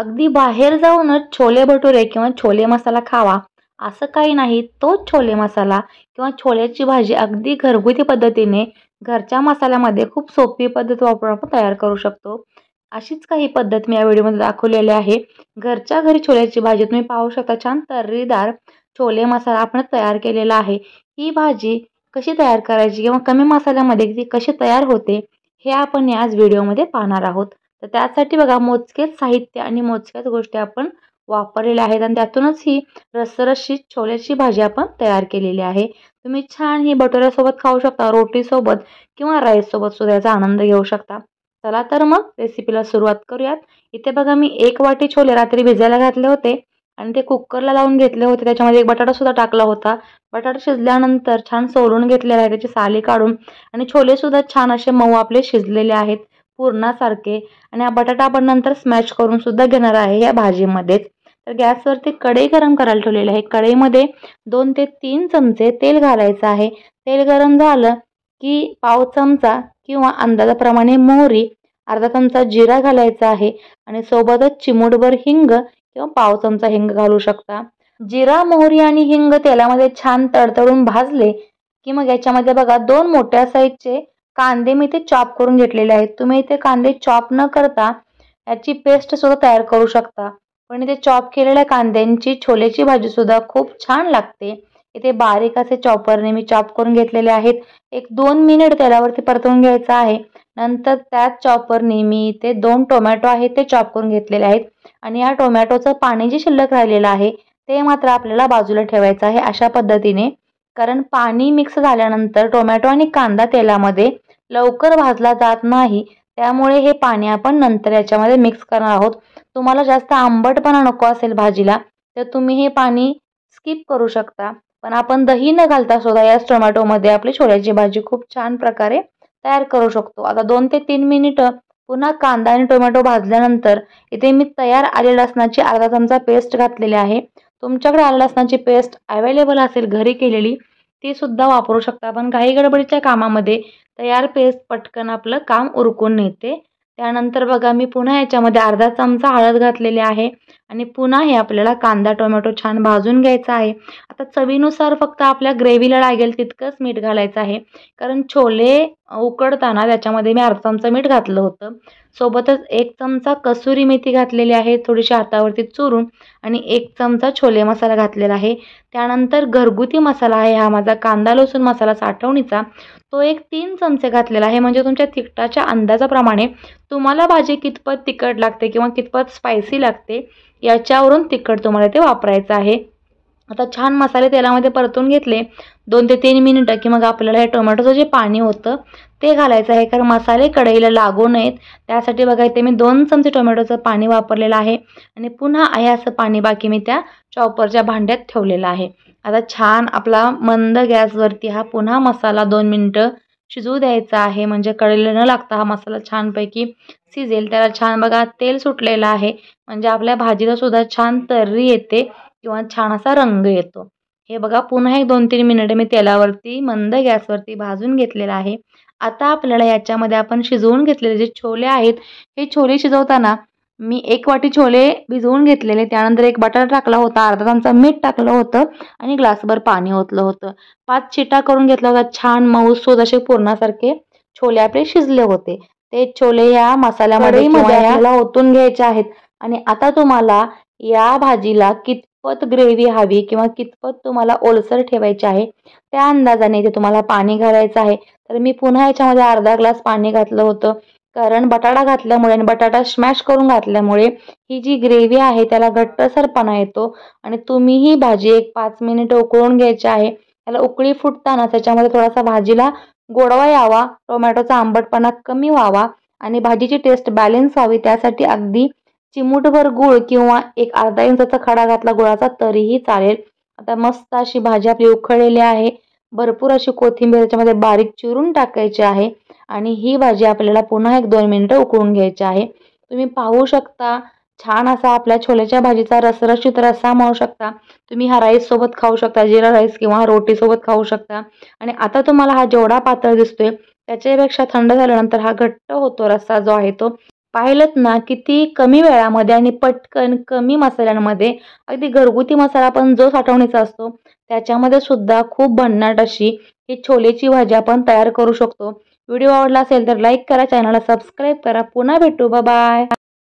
अगदी बाहेर जाऊनच छोले भटुरे किंवा छोले मसाला खावा असं काही नाही तोच छोले मसाला किंवा छोल्याची भाजी अगदी घरगुती पद्धतीने घरच्या मसाल्यामध्ये खूप सोपी पद्धत वापरून आपण तयार करू शकतो अशीच काही पद्धत मी या व्हिडिओमध्ये दाखवलेली आहे घरच्या घरी छोल्याची भाजी तुम्ही पाहू शकता छान तर्रीदार छोले मसाला आपण तयार केलेला आहे ही भाजी कशी तयार करायची किंवा कमी मसाल्यामध्ये ती कशी तयार होते हे आपण आज व्हिडिओमध्ये पाहणार आहोत तर त्यासाठी बघा मोजकेच साहित्य आणि मोजक्याच गोष्टी आपण वापरलेल्या आहेत आणि त्यातूनच ही रसरशीत छोल्याची भाजी आपण तयार केलेली आहे तुम्ही छान ही बटोऱ्यासोबत खाऊ शकता रोटीसोबत किंवा राईससोबत सुद्धा याचा आनंद घेऊ शकता चला तर मग रेसिपीला सुरुवात करूयात इथे बघा मी एक वाटी छोले रात्री भिजायला घातले होते आणि ते कुकरला लावून घेतले होते त्याच्यामध्ये एक बटाटासुद्धा टाकला होता बटाटा शिजल्यानंतर छान सोलून घेतलेला आहे त्याची साली काढून आणि छोलेसुद्धा छान असे मऊ आपले शिजलेले आहेत पूर्णासारखे आणि हा बटाटा आपण नंतर स्मॅश करून सुद्धा घेणार आहे या भाजीमध्येच तर गॅसवरती कढई गरम करायला ठेवलेली आहे कढईमध्ये दोन ते तीन चमचे तेल घालायचं आहे तेल गरम झालं की पाव चमचा किंवा अंदाजाप्रमाणे मोहरी अर्धा चमचा जिरा घालायचा आहे आणि सोबतच चिमूटभर हिंग किंवा पाव चमचा हिंग घालू शकता जिरा मोहरी आणि हिंग तेलामध्ये छान तडतडून भाजले की मग याच्यामध्ये बघा दोन मोठ्या साईजचे कांदे मी इथे चॉप करून घेतलेले आहेत तुम्ही इथे कांदे चॉप न करता याची पेस्ट सुद्धा तयार करू शकता पण इथे चॉप केलेल्या कांद्यांची छोलेची भाजीसुद्धा खूप छान लागते इथे बारीक असे चॉपरने मी चॉप करून घेतलेले आहेत एक दोन मिनिट तेलावरती परतवून घ्यायचं आहे नंतर त्याच चॉपरने मी इथे दोन टोमॅटो आहेत ते चॉप करून घेतलेले आहेत आणि या टोमॅटोचं पाणी जे शिल्लक राहिलेलं आहे ते मात्र आपल्याला बाजूला ठेवायचं आहे अशा पद्धतीने कारण पाणी मिक्स झाल्यानंतर टोमॅटो आणि कांदा तेलामध्ये लवकर भाजला जात नाही त्यामुळे हे पाणी आपण नंतर याच्यामध्ये मिक्स करणार आहोत तुम्हाला जास्त आंबटपणा नको असेल भाजीला तर तुम्ही हे पाणी स्किप करू शकता पण आपण दही न घालता सुद्धा याच टोमॅटोमध्ये आपली छोल्याची भाजी खूप छान प्रकारे तयार करू शकतो आता दोन ते तीन मिनिटं पुन्हा कांदा आणि टोमॅटो भाजल्यानंतर इथे मी तयार आले लसणाची अर्धा चमचा पेस्ट घातलेली आहे तुमच्याकडे आले लसणाची पेस्ट अवेलेबल असेल घरी केलेली ते सुद्धा वापरू शकता पण घाई गडबडीच्या कामामध्ये तयार पेस्ट पटकन आपलं काम उरकून नेते त्यानंतर बघा मी पुन्हा याच्यामध्ये अर्धा चमचा हळद घातलेली आहे आणि पुन्हा हे आपल्याला कांदा टोमॅटो छान भाजून घ्यायचा आहे आता चवीनुसार फक्त आपल्या ग्रेव्हीला लागेल तितकंच मीठ घालायचं आहे कारण छोले उकडताना त्याच्यामध्ये मी अर्धा चमचा मीठ घातलं होतं सोबतच एक चमचा कसुरी मेथी घातलेली आहे थोडीशी हातावरती चुरून आणि एक चमचा छोले मसाला घातलेला आहे त्यानंतर घरगुती मसाला आहे हा माझा कांदा लसूण मसाला साठवणीचा तो एक तीन चमचे घातलेला आहे म्हणजे तुमच्या तिखटाच्या अंदाजाप्रमाणे तुम्हाला भाजी कितपत तिखट लागते किंवा कितपत स्पायसी लागते याच्यावरून तिखट तुम्हाला ते वापरायचं आहे आता छान मसाले तेलामध्ये परतून घेतले दोन ते तीन मिनिटं की मग आपल्याला हे टोमॅटोचं जे पाणी होतं ते घालायचं आहे कारण मसाले कढईला लागू नयेत त्यासाठी बघा इथे मी दोन चमचे टोमॅटोचं पाणी वापरलेलं आहे आणि पुन्हा आहे असं पाणी बाकी मी त्या चॉपरच्या भांड्यात ठेवलेलं आहे आता छान आपला मंद गॅसवरती हा पुन्हा मसाला दोन मिनटं शिजू द्यायचा आहे म्हणजे कढईला न लागता हा मसाला छानपैकी शिजेल त्याला छान बघा तेल सुटलेलं आहे म्हणजे आपल्या भाजीला सुद्धा छान तर्री येते किंवा छान असा रंग येतो हे बघा पुन्हा एक दोन तीन मिनिट मी तेलावरती मंद गॅसवरती भाजून घेतलेला आहे आता आपल्याला याच्यामध्ये आपण शिजवून घेतलेले जे छोले आहेत हे छोले शिजवताना मी एक वाटी छोले भिजवून घेतलेले त्यानंतर एक बटाटा टाकला होता अर्धा चमचा मीठ टाकलं होतं आणि ग्लासभर पाणी ओतलं होतं पाच चिटा करून घेतला होता छान सोद असे पूर्णासारखे छोले आपले शिजले होते ते छोले या मसाल्यामध्ये ओतून घ्यायचे आहेत आणि आता तुम्हाला या भाजीला किती कितपत ग्रेव्ही हवी किंवा कितपत तुम्हाला ओलसर ठेवायची आहे त्या अंदाजाने इथे तुम्हाला पाणी घालायचं आहे तर मी पुन्हा याच्यामध्ये अर्धा ग्लास पाणी घातलं होतं कारण बटाटा घातल्यामुळे आणि बटाटा स्मॅश करून घातल्यामुळे ही जी ग्रेव्ही आहे त्याला घट्टसरपणा येतो आणि तुम्ही ही भाजी एक पाच मिनिट उकळून घ्यायची आहे त्याला उकळी फुटताना त्याच्यामध्ये थोडासा भाजीला गोडवा यावा टोमॅटोचा आंबटपणा कमी व्हावा आणि भाजीची टेस्ट बॅलन्स व्हावी त्यासाठी अगदी चिमूटभर गुळ किंवा एक अर्धा इंचाचा खडा घातला गुळाचा तरीही चालेल आता मस्त अशी भाजी आपली उकळलेली आहे भरपूर अशी कोथिंबीर त्याच्यामध्ये बारीक चिरून टाकायची आहे आणि ही भाजी आपल्याला पुन्हा एक दोन मिनटं उकळून घ्यायची आहे तुम्ही पाहू शकता छान असा आपल्या छोल्याच्या भाजीचा रसरशीत रस्सा म्हणू शकता तुम्ही हा राईस सोबत खाऊ शकता जिरा राईस किंवा हा रोटीसोबत खाऊ शकता आणि आता तुम्हाला हा जेवढा पातळ दिसतोय त्याच्यापेक्षा थंड झाल्यानंतर हा घट्ट होतो रस्सा जो आहे तो पाहिलत ना किती कमी वेळामध्ये आणि पटकन कमी मसाल्यांमध्ये अगदी घरगुती मसाला पण जो साठवणीचा असतो त्याच्यामध्ये सुद्धा खूप भन्नाट अशी ही छोलेची भाजी आपण तयार करू शकतो व्हिडिओ आवडला असेल तर लाईक करा चॅनलला सबस्क्राईब करा पुन्हा भेटू बाय